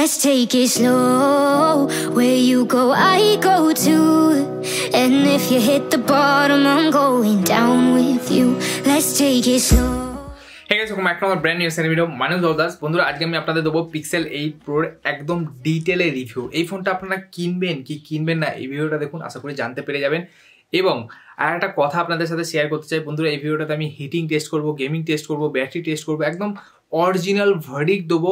Let's take it slow. Where you go, I go too. And if you hit the bottom, I'm going down with you. Let's take it slow. Hey guys welcome back to আমার brand new second video মানুষ দলদাস বন্ধুরা আজকে আমি আপনাদের দেবো pixel eight প্রোর একদম ডিটেলে রিভিউ এই ফোনটা আপনারা কিনবেন কি কিনবেন না এই ভিডিওটা দেখুন আশা করি জানতে পেরে যাবেন এবং আর একটা কথা আপনাদের সাথে শেয়ার করতে চাই বন্ধুরা এই ভিডিওটাতে আমি হিটিং টেস্ট করবো গেমিং টেস্ট করবো ব্যাটারি টেস্ট করবো একদম অরিজিনাল ভার্ডিক দেবো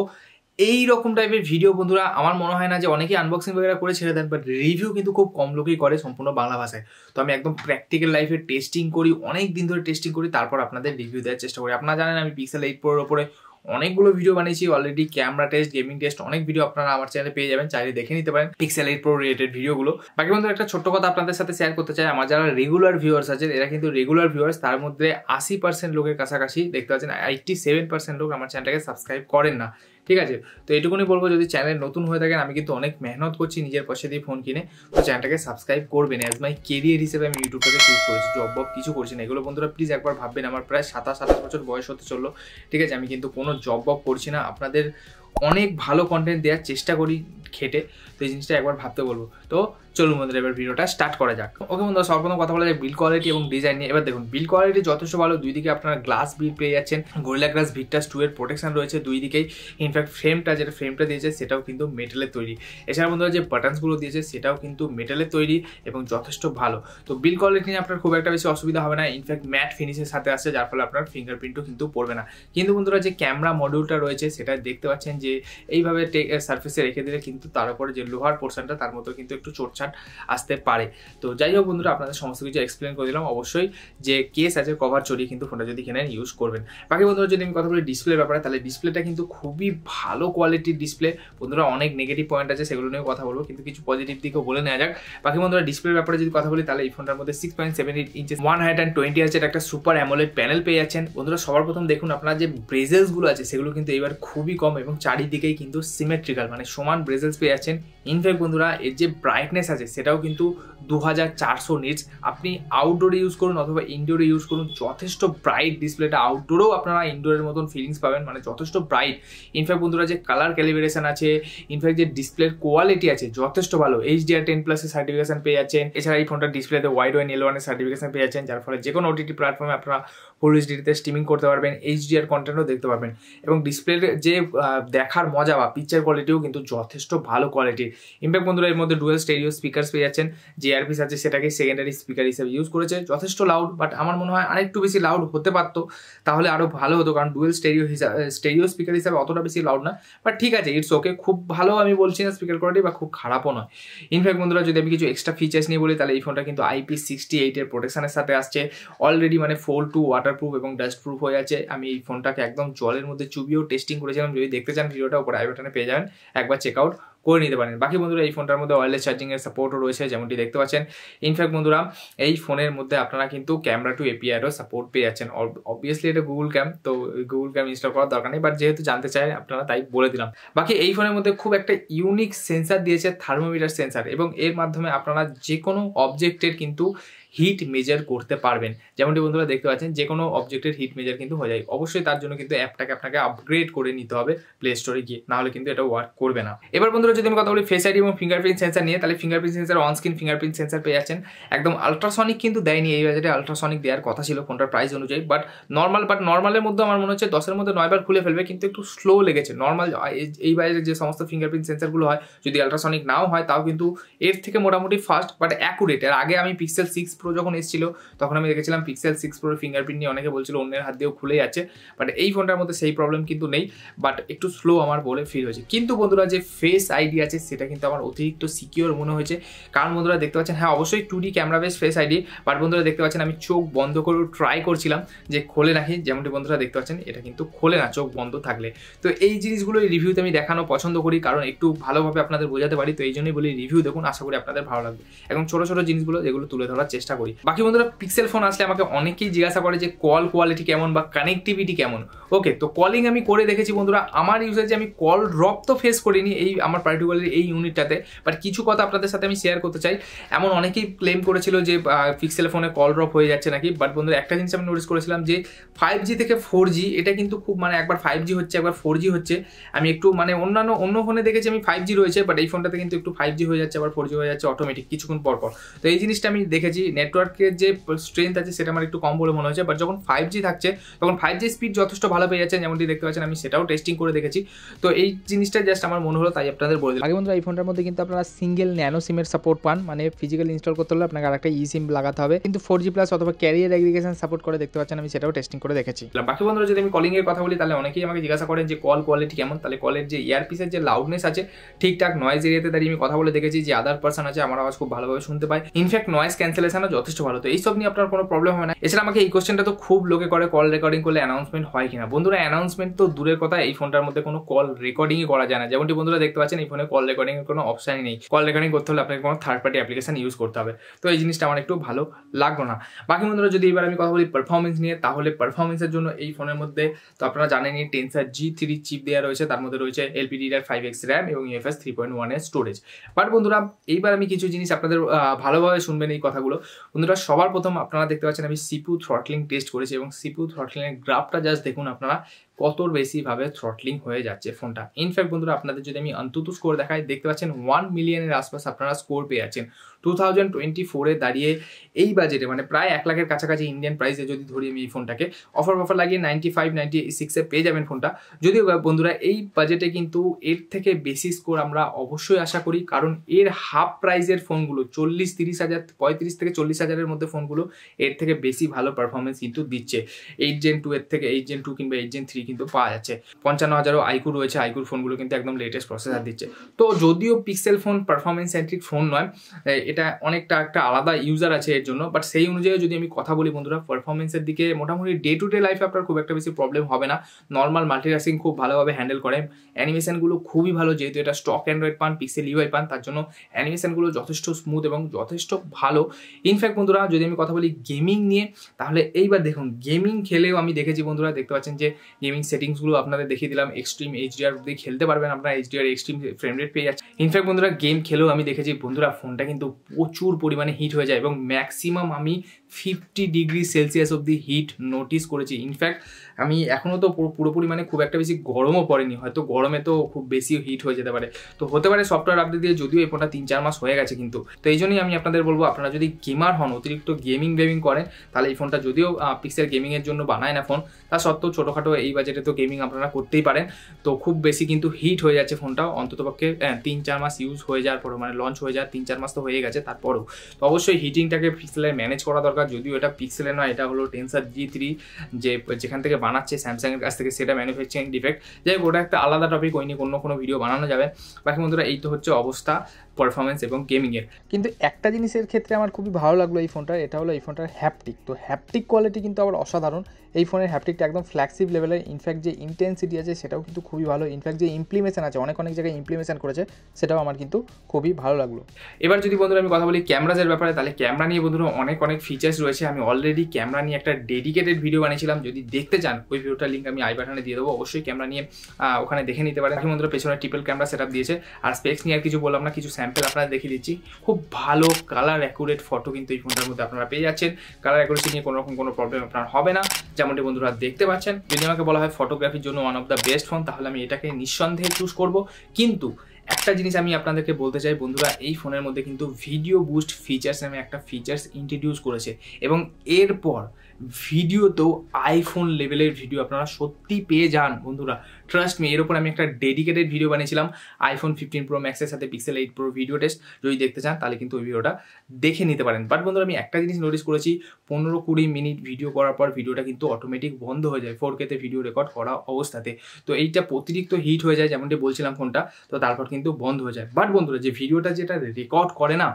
এই রকম টাইপের ভিডিও বন্ধুরা আমার মনে হয় না যে অনেকেই আনবক্সিং বগেরা করে ছেড়ে দেন বাট রিভিউ কিন্তু খুব কম লোকেই করে সম্পূর্ণ বাংলা ভাষায় তো আমি একদম প্র্যাকটিক্যাল লাইফে টেস্টিং করি অনেক দিন ধরে টেস্টিং করি তারপর আপনাদের রিভিউ দেওয়ার চেষ্টা করি আপনারা জানেন আমি পিক্সেল এইট প্রোর ওপরে অনেকগুলো ভিডিও বানিয়েছি already camera test gaming test অনেক ভিডিও আপনারা আমার চ্যানেলে পেয়ে যাবেন চাইলে দেখে নিতে পারেন পিক্সেল এইট প্রো রিলেটেড ভিডিওগুলো বাকি বন্ধু একটা ছোট্ট কথা আপনাদের সাথে শেয়ার করতে চাই আমার যারা রেগুলার ভিউয়ার্স আছেন এরা কিন্তু রেগুলার ভিউয়ার্স তার মধ্যে আশি পার্সেন্ট লোকের কাছাকাছি দেখতে পাচ্ছেন এইটটি সেভেন পার্সেন্ট লোক আমার চ্যানেলটাকে সাবস্ক্রাইব করেন না ঠিক আছে তো এটুকুনি বলবো যদি চ্যানেল নতুন হয়ে থাকেন আমি কিন্তু অনেক মেহনত করছি নিজের পয়সা দিয়ে ফোন কিনে তো চ্যানেলটাকে সাবস্ক্রাইব করবেন অ্যাজ মাই কেরিয়ার হিসেবে আমি ইউটিউবটাকে চুজ করেছি জব বব কিছু করছি না এগুলো বন্ধুরা প্লিজ একবার ভাববেন আমার প্রায় সাতাশ আঠাশ বছর বয়স হতে চললো ঠিক আছে আমি কিন্তু কোনো জব বব করছি না আপনাদের অনেক ভালো কন্টেন্ট দেওয়ার চেষ্টা করি খেটে তো এই জিনিসটা একবার ভাবতে বলবো তো চলুন বন্ধুরা এবার ভিডিওটা স্টার্ট করা যাক ওকে বন্ধু সর্বপ্রথম কথা বলা যায় বিল কোয়ালিটি এবং ডিজাইন নিয়ে এবার দেখুন বিল কোয়ালিটি যথেষ্ট ভালো দুই দিকে আপনারা গ্লাস বিল পেয়ে যাচ্ছেন গোরিলা গ্লাস ভিটাস টু এর প্রোটেকশন রয়েছে দুই দিকেই ইনফ্যাক্ট ফ্রেমটা যেটা ফ্রেমটা দিয়েছে সেটাও কিন্তু মেটেলের তৈরি এছাড়া বন্ধুরা যে বাটনসগুলো দিয়েছে সেটাও কিন্তু মেটেলের তৈরি এবং যথেষ্ট ভালো তো বিল কোয়ালিটি নিয়ে আপনার খুব একটা বেশি অসুবিধা হবে না ইনফ্যাক্ট ম্যাট ফিনিশের সাথে আসছে যার ফলে আপনার ফিঙ্গারপ্রিন্টও কিন্তু পড়বে না কিন্তু বন্ধুরা যে ক্যামেরা মডিউলটা রয়েছে সেটা দেখতে পাচ্ছেন যে যে এইভাবে সারফেসে রেখে দিলে কিন্তু তার উপরে যে লোহার পোর্শনটা তার মতো কিন্তু একটু চোটছাট আসতে পারে তো যাই হোক বন্ধুরা আপনাদের সমস্ত কিছু এক্সপ্লেন করে দিলাম অবশ্যই যে কেস আছে কভার চড়িয়ে কিন্তু ফোনটা যদি কিনে ইউজ করবেন বাকি বন্ধুরা যদি আমি কথা বলি ডিসপ্লের ব্যাপারে তাহলে ডিসপ্লেটা কিন্তু খুবই ভালো কোয়ালিটির ডিসপ্লে বন্ধুরা অনেক নেগেটিভ পয়েন্ট আছে সেগুলো নিয়েও কথা বলবো কিন্তু কিছু পজিটিভ দিকেও বলে নেওয়া যাক বাকি বন্ধুরা ডিসপ্লের ব্যাপারে যদি কথা বলি তাহলে এই ফোনটার মধ্যে six point seven eight inches one hundred and twenty আছে একটা সুপার অ্যামোলেড প্যানেল পেয়ে যাচ্ছেন বন্ধুরা সবার প্রথম দেখুন আপনার যে ব্রেজেলসগুলো আছে সেগুলো কিন্তু এবার খুবই কম এবং চার চারিদিকেই কিন্তু সিমেট্রিক্যাল মানে সমান ব্রেজেলস পেয়ে যাচ্ছেন ইনফ্যাক্ট বন্ধুরা এর যে ব্রাইটনেস আছে সেটাও কিন্তু দু হাজার চারশো নিটস আপনি আউটডোরে ইউজ করুন অথবা ইনডোরে ইউজ করুন যথেষ্ট ব্রাইট ডিসপ্লেটা আউটডোরেও আপনারা ইনডোরের মতন ফিলিংস পাবেন মানে যথেষ্ট ব্রাইট ইনফ্যাক্ট বন্ধুরা যে কালার ক্যালিব্রেশন আছে ইনফ্যাক্ট যে ডিসপ্লের কোয়ালিটি আছে যথেষ্ট ভালো এইচডিআর টেন প্লাসের সার্টিফিকেশন পেয়ে যাচ্ছেন এছাড়া এই ফোনটা ডিসপ্লেতে ওয়াইড ওয়াইন এল ওয়ানের সার্টিফিকেশন পেয়ে যাচ্ছেন যার ফলে যে কোনো ওটিটি প্ল্যাটফর্মে আপনারা ফুল এইচডিতে স্ট্রিমিং করতে পারবেন এইচডিআর কন্টেন্টও দেখতে পারবেন এবং ডিসপ্লের যে দেখার মজা বা পিকচার কোয়ালিটিও কিন্তু যথেষ্ট ভালো কোয়ালিটির ইম্প্যাক্ট বন্ধুরা এর মধ্যে ডুয়েল স্টেডিও স্পিকার্স পেয়ে যাচ্ছেন যে ইয়ারপিস আছে সেটাকে সেকেন্ডারি স্পিকার হিসেবে ইউজ করেছে যথেষ্ট লাউড বাট আমার মনে হয় আরেকটু বেশি লাউড হতে পারত তাহলে আরও ভালো হতো কারণ ডুয়েল স্টেডিও হিসাবে স্টেডিও স্পিকার হিসাবে অতটা বেশি লাউড না বাট ঠিক আছে ইটস ওকে খুব ভালো আমি বলছি না স্পিকার কোয়ালিটি বা খুব খারাপও নয় ইনফ্যাক্ট বন্ধুরা যদি আমি কিছু এক্সট্রা ফিচার্স নিয়ে বলি তাহলে এই ফোনটা কিন্তু আইপি সিক্সটি এইটের প্রোটেকশনের সাথে আসছে অলরেডি মানে ফোর টু ওয়াটার ওয়াটারপ্রুফ এবং ডাস্টপ্রুফ হয়ে আছে আমি এই ফোনটাকে একদম জলের মধ্যে চুবিয়েও টেস্টিং করেছিলাম যদি দেখতে চান ভিডিওটা ওপরে আই পেয়ে যাবেন একবার চেক আউট করে নিতে পারেন বাকি বন্ধুরা এই ফোনটার মধ্যে ওয়ারলেস চার্জিংয়ের সাপোর্টও রয়েছে যেমনটি দেখতে পাচ্ছেন ইনফ্যাক্ট বন্ধুরা এই ফোনের মধ্যে আপনারা কিন্তু ক্যামেরা টু এপিআইরও সাপোর্ট পেয়ে যাচ্ছেন অবভিয়াসলি এটা গুগল ক্যাম তো গুগল ক্যাম ইনস্টল করার দরকার নেই বাট যেহেতু জানতে চাই আপনারা তাই বলে দিলাম বাকি এই ফোনের মধ্যে খুব একটা ইউনিক সেন্সার দিয়েছে থার্মোমিটার সেন্সার এবং এর মাধ্যমে আপনারা যে কোনো অবজেক্টের কিন্তু হিট মেজার করতে পারবেন যেমনটি বন্ধুরা দেখতে পাচ্ছেন যে কোনো অবজেক্টের হিট মেজার কিন্তু হয়ে যায় অবশ্যই তার জন্য কিন্তু অ্যাপটাকে আপনাকে আপগ্রেড করে নিতে হবে প্লে স্টোরে গিয়ে নাহলে কিন্তু এটা ওয়ার্ক করবে না এবার বন্ধুরা যদি আমি কথা বলি ফেস আইডি এবং ফিঙ্গারপ্রিন্ট সেন্সার নিয়ে তাহলে fingerprint sensor on screen fingerprint sensor পেয়ে যাচ্ছেন একদম আলট্রাসনিক কিন্তু দেয়নি এই বাজারে আলট্রাসনিক দেওয়ার কথা ছিল ফোনটার প্রাইস অনুযায়ী বাট নর্মাল বাট নর্মালের মধ্যে আমার মনে হচ্ছে দশের মধ্যে নয়বার খুলে ফেলবে কিন্তু একটু স্লো লেগেছে নর্মাল এই বাজারে যে সমস্ত ফিঙ্গারপ্রিন্ট সেন্সারগুলো হয় যদি আলট্রাসনিক নাও হয় তাও কিন্তু এর থেকে মোটামুটি ফাস্ট বাট অ্যাকুরেট এর আগে আমি পিক্সেল সিক্স প্রো যখন এসেছিল তখন আমি দেখেছিলাম পিক্সেল সিক্স প্রোর ফিঙ্গারপ্রিন্ট নিয়ে অনেকে বলছিল অন্যের হাত দিয়েও খুলে যাচ্ছে বাট এই ফোনটার মধ্যে সেই প্রবলেম কিন্তু নেই বাট একটু স্লো আমার বলে ফিল হয়েছে কিন্তু বন্ধুরা যে ফেস আইডি আছে সেটা কিন্তু আমার অতিরিক্ত সিকিওর মনে হয়েছে কারণ বন্ধুরা দেখতে পাচ্ছেন হ্যাঁ অবশ্যই two D camera base face ID but বন্ধুরা দেখতে পাচ্ছেন আমি চোখ বন্ধ করেও ট্রাই করছিলাম যে খোলে নাকি যেমনটি বন্ধুরা দেখতে পাচ্ছেন এটা কিন্তু খোলে না চোখ বন্ধ থাকলে তো এই জিনিসগুলো রিভিউতে আমি দেখানো পছন্দ করি কারণ একটু ভালোভাবে আপনাদের বোঝাতে পারি তো এই জন্যই বলি রিভিউ দেখুন আশা করি আপনাদের ভালো লাগবে এবং ছোটো ছোটো জিনিসগুলো যেগুলো তুলে ধরার চেষ্টা চেষ্টা করি বাকি বন্ধুরা পিক্সেল ফোন আসলে আমাকে অনেকেই জিজ্ঞাসা করে যে কল কোয়ালিটি কেমন বা কানেক্টিভিটি কেমন ওকে তো কলিং আমি করে দেখেছি বন্ধুরা আমার যে আমি কল ড্রপ তো ফেস করিনি এই আমার পার্টিকুলারলি এই ইউনিটটাতে বাট কিছু কথা আপনাদের সাথে আমি শেয়ার করতে চাই এমন অনেকেই ক্লেম করেছিল যে পিক্সেল ফোনে কল ড্রপ হয়ে যাচ্ছে নাকি বাট বন্ধুরা একটা জিনিস আমি নোটিস করেছিলাম যে ফাইভ জি থেকে ফোর জি এটা কিন্তু খুব মানে একবার ফাইভ জি হচ্ছে একবার ফোর জি হচ্ছে আমি একটু মানে অন্যান্য অন্য ফোনে দেখেছি আমি ফাইভ জি রয়েছে বাট এই ফোনটাতে কিন্তু একটু ফাইভ জি হয়ে যাচ্ছে আবার ফোর জি হয়ে যাচ্ছে অটোমেটিক কিছুক্ষণ পর পর তো এই জিনিসটা আমি দেখেছি নেটওয়ার্কের যে স্ট্রেংথ আছে সেটা আমার একটু কম বলে মনে হয়েছে বাট যখন ফাইভ জি থাকছে তখন ফাইভ জি স্পিড যথেষ্ট ভালো পেয়ে যাচ্ছে যেমনটি দেখতে পাচ্ছেন আমি সেটাও টেস্টিং করে দেখেছি তো এই জিনিসটা জাস্ট আমার মনে হলো তাই আপনাদের বলে আগে বন্ধুরা এই ফোনটার মধ্যে কিন্তু আপনারা সিঙ্গেল ন্যানো সিমের সাপোর্ট পান মানে ফিজিক্যাল ইনস্টল করতে হলে আপনাকে আরেকটা ই সিম লাগাতে হবে কিন্তু ফোর জি প্লাস অথবা ক্যারিয়ার অ্যাগ্রিগেশন সাপোর্ট করে দেখতে পাচ্ছেন আমি সেটাও টেস্টিং করে দেখেছি বাকি বন্ধুরা যদি আমি কলিং এর কথা বলি তাহলে অনেকেই আমাকে জিজ্ঞাসা করেন যে কল কোয়ালিটি কেমন তাহলে কলের যে ইয়ারপিসের যে লাউডনেস আছে ঠিকঠাক নয়েজ এরিয়াতে দাঁড়িয়ে আমি কথা বলে দেখেছি যে আদার পার্সন আছে আমার আওয়াজ খুব ভালোভাবে শুনতে পাই ইনফ্যাক্ট নয়েজ ক্যান্সেলেশন যথেষ্ট ভালো তো এইসব নিয়ে আপনার কোনো প্রবলেম হয় না এছাড়া আমাকে এই কোশ্চেনটা তো খুব লোকে করে কল রেকর্ডিং করলে অ্যানাউন্সমেন্ট হয় কিনা বন্ধুরা অ্যানাউন্সমেন্ট তো দূরের কথা এই ফোনটার মধ্যে কোনো কল রেকর্ডিংই করা যায় না যেমনটি বন্ধুরা দেখতে পাচ্ছেন এই ফোনে কল রেকর্ডিং এর কোনো অপশনই নেই কল রেকর্ডিং করতে হলে আপনাকে কোনো থার্ড পার্টি অ্যাপ্লিকেশন ইউজ করতে হবে তো এই জিনিসটা আমার একটু ভালো লাগলো না বাকি বন্ধুরা যদি এবার আমি কথা বলি পারফরমেন্স নিয়ে তাহলে পারফরমেন্সের জন্য এই ফোনের মধ্যে তো আপনারা জানেনই টেনসার জি থ্রি চিপ দেওয়া রয়েছে তার মধ্যে রয়েছে LPD RAM five X RAM এবং UFS three point one storage but বন্ধুরা এইবার আমি কিছু জিনিস আপনাদের ভালোভাবে শুনবেন এই কথাগুলো বন্ধুরা সবার প্রথম আপনারা দেখতে পাচ্ছেন আমি সিপু থ্রটলিং টেস্ট করেছি এবং সিপু থ্রটলিংয়ের গ্রাফটা জাস্ট দেখুন আপনারা কত বেশিভাবে থ্রটলিং হয়ে যাচ্ছে ফোনটা ইনফ্যাক্ট বন্ধুরা আপনাদের যদি আমি অন্তত স্কোর দেখাই দেখতে পাচ্ছেন ওয়ান মিলিয়নের আশপাশ আপনারা স্কোর পেয়ে যাচ্ছেন টু থাউজেন্ড টোয়েন্টি ফোরে দাঁড়িয়ে এই বাজেটে মানে প্রায় এক লাখের কাছাকাছি ইন্ডিয়ান প্রাইসে যদি ধরি আমি এই ফোনটাকে অফার অফার লাগিয়ে নাইনটি ফাইভ নাইনটি সিক্সে পেয়ে যাবেন ফোনটা যদিও বন্ধুরা এই বাজেটে কিন্তু এর থেকে বেশি স্কোর আমরা অবশ্যই আশা করি কারণ এর হাফ প্রাইজের ফোনগুলো চল্লিশ তিরিশ হাজার পঁয়ত্রিশ থেকে চল্লিশ হাজারের মধ্যে ফোনগুলো এর থেকে বেশি ভালো পারফরমেন্স কিন্তু দিচ্ছে এইট জেন টু এর থেকে এইট জেন টু কিংবা এইট জেন থ্রি কিন্তু পাওয়া যাচ্ছে পঞ্চান্ন হাজারও আইকু রয়েছে আইকুর ফোনগুলো কিন্তু একদম লেটেস্ট প্রসেসার দিচ্ছে তো যদিও pixel phone performance centric phone নয় এটা অনেকটা একটা আলাদা ইউজার আছে এর জন্য বাট সেই অনুযায়ী যদি আমি কথা বলি বন্ধুরা পারফরমেন্সের দিকে মোটামুটি ডে টু ডে লাইফে আপনার খুব একটা বেশি প্রবলেম হবে না নর্মাল মাল্টিটাস্কিং খুব ভালোভাবে হ্যান্ডেল করে অ্যানিমেশনগুলো খুবই ভালো যেহেতু এটা স্টক অ্যান্ড্রয়েড পান পিক্সেল ইউআই পান তার জন্য অ্যানিমেশনগুলো যথেষ্ট স্মুথ এবং যথেষ্ট ভালো ইনফ্যাক্ট বন্ধুরা যদি আমি কথা বলি গেমিং নিয়ে তাহলে এইবার দেখুন গেমিং খেলেও আমি দেখেছি বন্ধুরা দেখতে পাচ্ছেন যে গেমিং ফ্রেমিং সেটিংসগুলো আপনাদের দেখিয়ে দিলাম এক্সট্রিম এইচডিআর দিয়ে খেলতে পারবেন আপনারা এইচডিআর এক্সট্রিম ফ্রেম রেট পেয়ে যাচ্ছে ইনফ্যাক্ট বন্ধুরা গেম খেলেও আমি দেখেছি বন্ধুরা ফোনটা কিন্তু প্রচুর পরিমাণে হিট হয়ে যায় এবং ম্যাক্সিমাম আমি fifty degree celsius of the heat notice করেছি ইনফ্যাক্ট আমি এখনও তো পুরোপুরি মানে খুব একটা বেশি গরমও পড়েনি হয়তো গরমে তো খুব বেশি হিট হয়ে যেতে পারে তো হতে পারে সফটওয়্যার আপডেট দিয়ে যদিও এই ফোনটা তিন চার মাস হয়ে গেছে কিন্তু তো এই জন্যই আমি আপনাদের বলবো আপনারা যদি গেমার হন অতিরিক্ত গেমিং গেমিং করেন তাহলে এই ফোনটা যদিও পিক্সেল গেমিংয়ের জন্য বানায় না ফোন তা সত্ত্বেও ছোটোখাটো এই বাজেটে তো গেমিং আপনারা করতেই পারেন তো খুব বেশি কিন্তু হিট হয়ে যাচ্ছে ফোনটা অন্ততপক্ষে হ্যাঁ, তিন চার মাস ইউজ হয়ে যাওয়ার পরও মানে লঞ্চ হয়ে যাওয়ার তিন চার মাস তো হয়ে গেছে তারপরও তো অবশ্যই হিটিংটাকে পিক্সেলের ম্যানেজ করা দরকার দরকার যদিও এটা পিক্সেলে নয় এটা হলো টেনসার জি থ্রি যে যেখান থেকে বানাচ্ছে স্যামসাংয়ের কাছ থেকে সেটা ম্যানুফ্যাকচারিং ডিফেক্ট যাই হোক ওটা একটা আলাদা টপিক ওই নিয়ে অন্য কোনো ভিডিও বানানো যাবে বাকি বন্ধুরা এই তো হচ্ছে অবস্থা পারফরমেন্স এবং গেমিংয়ের কিন্তু একটা জিনিসের ক্ষেত্রে আমার খুবই ভালো লাগলো এই ফোনটা এটা হলো এই ফোনটার হ্যাপটিক তো হ্যাপটিক কোয়ালিটি কিন্তু আবার অসাধারণ এই ফোনের হ্যাপটিকটা একদম ফ্ল্যাক্সিভ লেভেলের ইনফ্যাক্ট যে ইন্টেন্সিটি আছে সেটাও কিন্তু খুবই ভালো ইনফ্যাক্ট যে ইমপ্লিমেশন আছে অনেক অনেক জায়গায় ইমপ্লিমেশন করেছে সেটাও আমার কিন্তু খুবই ভালো লাগলো এবার যদি বন্ধুরা আমি কথা বলি ক্যামেরাজের ব্যাপারে তাহলে ক্যামেরা নিয়ে বন্ধুরা অনেক অনেক ফিচার্স রয়েছে আমি অলরেডি ক্যামেরা নিয়ে একটা ডেডিকেটেড ভিডিও বানিয়েছিলাম যদি দেখতে চান ওই ভিডিওটার লিঙ্ক আমি আই বাটনে দিয়ে দেবো অবশ্যই ক্যামেরা নিয়ে ওখানে দেখে নিতে পারেন বন্ধুরা পেছনে ট্রিপল ক্যামেরা সেট দিয়েছে আর স্পেক্স নিয়ে আর কিছু বললাম না কিছু স্যাম্পেল আপনারা দেখে দিচ্ছি খুব ভালো কালার অ্যাকুরেট ফটো কিন্তু এই ফোনটার মধ্যে আপনারা পেয়ে যাচ্ছেন কালার অ্যাকুরেসি নিয়ে কোনো রকম কোনো প্রবলেম আপনার হবে না যেমনটি বন্ধুরা দেখতে পাচ্ছেন যদি আমাকে বলা হয় ফটোগ্রাফির জন্য one of the best phone তাহলে আমি এটাকে নিঃসন্দেহে চুজ করব কিন্তু একটা জিনিস আমি আপনাদেরকে বলতে চাই বন্ধুরা এই ফোনের মধ্যে কিন্তু ভিডিও বুস্ট ফিচার্স নামে একটা ফিচার্স ইন্ট্রোডিউস করেছে এবং এরপর ভিডিওতেও আইফোন লেভেলের ভিডিও আপনারা সত্যি পেয়ে যান বন্ধুরা ট্রাস্ট মি এর উপর আমি একটা ডেডিকেটেড ভিডিও বানিয়েছিলাম আইফোন ফিফটিন প্রো ম্যাক্সের সাথে pixel eight pro video test যদি দেখতে চান তাহলে কিন্তু ওই ভিডিওটা দেখে নিতে পারেন বাট বন্ধুরা আমি একটা জিনিস নোটিস করেছি পনেরো কুড়ি মিনিট ভিডিও করার পর ভিডিওটা কিন্তু অটোমেটিক বন্ধ হয়ে যায় ফোর কেতে ভিডিও রেকর্ড করা অবস্থাতে তো এইটা অতিরিক্ত হিট হয়ে যায় যেমনটি বলছিলাম ফোনটা তো তারপর কিন্তু বন্ধ হয়ে যায় বাট বন্ধুরা যে ভিডিওটা যেটা রেকর্ড করে না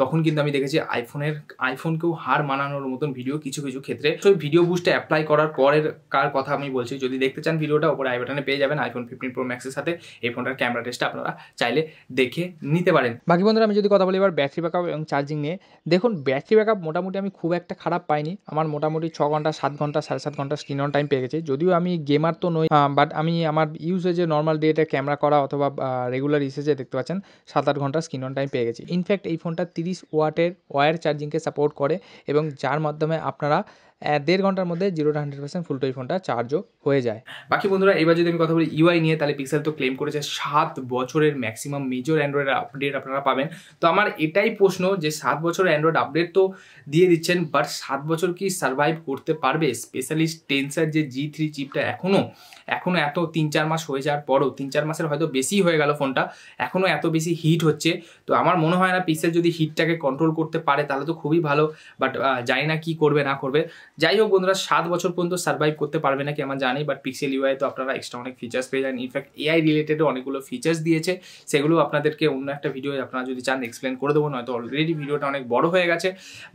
তখন কিন্তু আমি দেখেছি আইফোনের আইফোনকেও হার মানানোর মতন ভিডিও কিছু কিছু ক্ষেত্রে ক্ষেত্রে সো ভিডিও বুস্টে অ্যাপ্লাই করার পরের কার কথা আমি বলছি যদি দেখতে চান ভিডিওটা ওপরে আই বাটনে পেয়ে যাবেন আইফোন ফিফটিন প্রো ম্যাক্সের সাথে এই ফোনটার ক্যামেরা টেস্টটা আপনারা চাইলে দেখে নিতে পারেন বাকি বন্ধুরা আমি যদি কথা বলি এবার ব্যাটারি ব্যাকআপ এবং চার্জিং নিয়ে দেখুন ব্যাটারি ব্যাকআপ মোটামুটি আমি খুব একটা খারাপ পাইনি আমার মোটামুটি ছ ঘন্টা সাত ঘন্টা সাড়ে সাত ঘন্টা স্ক্রিন অন টাইম পেয়ে গেছে যদিও আমি গেমার তো নই বাট আমি আমার ইউজেজে নর্মাল ডেটে ক্যামেরা করা অথবা রেগুলার ইউসেজে দেখতে পাচ্ছেন সাত আট ঘন্টা স্ক্রিন অন টাইম পেয়ে গেছি ইনফ্যাক্ট এই ফোনটা তিরিশ ওয়াটের ওয়ার চার্জিংকে সাপোর্ট করে এবং যার মাধ্যমে আপনারা দেড় ঘন্টার মধ্যে zero to hundred percent full টোই ফোনটা চার্জও হয়ে যায় বাকি বন্ধুরা এবার যদি আমি কথা বলি ইউআই নিয়ে তাহলে পিক্সেল তো ক্লেম করেছে সাত বছরের ম্যাক্সিমাম মেজর অ্যান্ড্রয়েড আপডেট আপনারা পাবেন তো আমার এটাই প্রশ্ন যে সাত বছর অ্যান্ড্রয়েড আপডেট তো দিয়ে দিচ্ছেন বাট সাত বছর কি সার্ভাইভ করতে পারবে স্পেশালিস্ট টেন্সার যে জি থ্রি চিপটা এখনও এখনও এত তিন চার মাস হয়ে যাওয়ার পরও তিন চার মাসের হয়তো বেশি হয়ে গেল ফোনটা এখনও এত বেশি হিট হচ্ছে তো আমার মনে হয় না পিক্সেল যদি হিটটাকে কন্ট্রোল করতে পারে তাহলে তো খুবই ভালো বাট জানি না কী করবে না করবে যাই হোক বন্ধুরা সাত বছর পর্যন্ত সার্ভাইভ করতে পারবে নাকি আমার জানি বাট পিক্সেল ইউআই তো আপনারা এক্সট্রা অনেক ফিচার্স পেয়ে যান ইনফ্যাক্ট এআই রিলেটেড অনেকগুলো ফিচার্স দিয়েছে সেগুলো আপনাদেরকে অন্য একটা ভিডিও আপনারা যদি চান এক্সপ্লেন করে দেবো নয়তো অলরেডি ভিডিওটা অনেক বড় হয়ে গেছে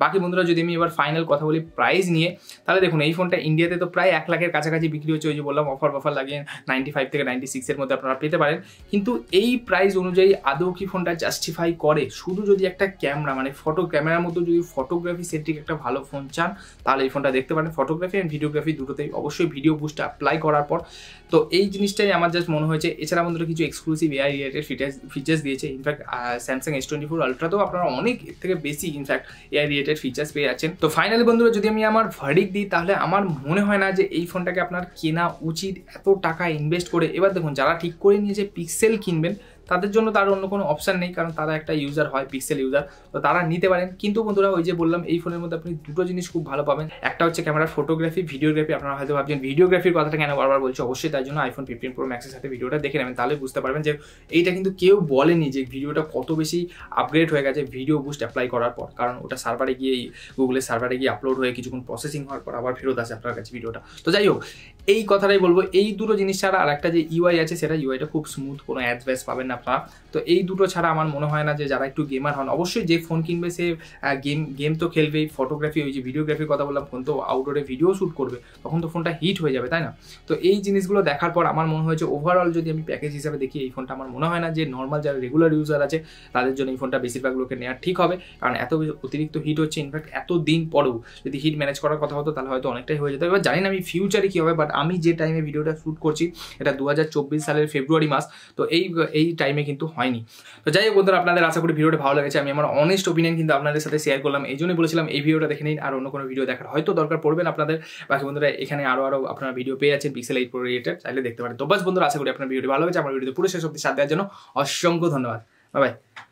বাকি বন্ধুরা যদি আমি এবার ফাইনাল কথা বলি প্রাইস নিয়ে তাহলে দেখুন এই ফোনটা ইন্ডিয়াতে তো প্রায় এক লাখের কাছাকাছি বিক্রি হচ্ছে ওই যে বললাম অফার অফার লাগিয়ে নাইনটি ফাইভ থেকে নাইনটি সিক্সের মধ্যে আপনারা পেতে পারেন কিন্তু এই প্রাইস অনুযায়ী আদৌ কি ফোনটা জাস্টিফাই করে শুধু যদি একটা ক্যামেরা মানে ফটো ক্যামেরার মতো যদি ফটোগ্রাফি সেটটিক একটা ভালো ফোন চান তাহলে এই ফোনটা দেখতে পারেন ফটোগ্রাফি অ্যান্ড ভিডিওগ্রাফি দুটোতেই অবশ্যই ভিডিও বুস্ট অ্যাপ্লাই করার পর তো এই জিনিসটাই আমার জাস্ট মনে হয়েছে এছাড়া আমাদের কিছু exclusive AI related features features দিয়েছে in fact Samsung S twenty four আলট্রাতেও আপনারা অনেক থেকে বেশি ইনফ্যাক্ট এআই রিলেটেড ফিচার্স পেয়ে যাচ্ছেন তো ফাইনালি বন্ধুরা যদি আমি আমার ভার্ডিক দিই তাহলে আমার মনে হয় না যে এই ফোনটাকে আপনার কেনা উচিত এত টাকা ইনভেস্ট করে এবার দেখুন যারা ঠিক করে নিয়েছে পিক্সেল কিনবেন তাদের জন্য তার অন্য কোনো অপশান নেই কারণ তারা একটা ইউজার হয় পিক্সেল ইউজার তো তারা নিতে পারেন কিন্তু বন্ধুরা ওই যে বললাম এই ফোনের মধ্যে আপনি দুটো জিনিস খুব ভালো পাবেন একটা হচ্ছে ক্যামেরার ফটোগ্রাফি ভিডিওগ্রাফি আপনারা হয়তো ভাবছেন ভিডিওগ্রাফির কথাটা কেন বারবার বলছি অবশ্যই তার জন্য আইফোন ফিফটিন প্রো ম্যাক্সের সাথে ভিডিওটা দেখে নেবেন তাহলে বুঝতে পারবেন যে এইটা কিন্তু কেউ বলেনি যে ভিডিওটা কত বেশি আপগ্রেড হয়ে গেছে ভিডিও বুস্ট অ্যাপ্লাই করার পর কারণ ওটা সার্ভারে গিয়ে গুগলের সার্ভারে গিয়ে আপলোড হয়ে কিছুক্ষণ প্রসেসিং হওয়ার পর আবার ফেরত আসে আপনার কাছে ভিডিওটা তো যাই হোক এই কথাটাই বলবো এই দুটো জিনিস ছাড়া আর একটা যে ইউআই আছে সেটা ইউআইটা খুব স্মুথ কোনো অ্যাডভাইস ব্যাস পাবেন না আপনারা তো এই দুটো ছাড়া আমার মনে হয় না যে যারা একটু গেমার হন অবশ্যই যে ফোন কিনবে সে গেম গেম তো খেলবেই ফটোগ্রাফি ওই যে ভিডিওগ্রাফির কথা বললাম ফোন তো আউটডোরে ভিডিও শ্যুট করবে তখন তো ফোনটা হিট হয়ে যাবে তাই না তো এই জিনিসগুলো দেখার পর আমার মনে হয়েছে ওভারঅল যদি আমি প্যাকেজ হিসাবে দেখি এই ফোনটা আমার মনে হয় না যে নর্মাল যারা রেগুলার ইউজার আছে তাদের জন্য এই ফোনটা বেশিরভাগ লোকে নেওয়া ঠিক হবে কারণ এত অতিরিক্ত হিট হচ্ছে ইনফ্যাক্ট এত দিন পরেও যদি হিট ম্যানেজ করার কথা হতো তাহলে হয়তো অনেকটাই হয়ে যেত এবার জানি না আমি ফিউচারে কী হবে বাট আমি যে টাইমে ভিডিওটা শ্যুট করছি এটা দু সালের ফেব্রুয়ারি মাস তো এই এই টাইমে কিন্তু হয়নি তো যাই হোক বন্ধুরা আপনাদের আশা করি ভিডিওটা ভালো লেগেছে আমি আমার অনেস্ট ওপিনিয়ন কিন্তু আপনাদের সাথে শেয়ার করলাম এই জন্যই বলেছিলাম এই ভিডিওটা দেখে নিন আর অন্য কোনো ভিডিও দেখার হয়তো দরকার পড়বেন আপনাদের বাকি বন্ধুরা এখানে আরও আরও আপনারা ভিডিও পেয়ে আছেন পিক্সেল এইট প্রো রিলেটেড চাইলে দেখতে পারেন তো বাস বন্ধুরা আশা করি আপনার ভিডিওটি ভালো লেগেছে আমার ভিডিওতে পুরো শেষ অব্দি সাথ দেওয়ার জন্য অসংখ্য ধন্যবাদ বাই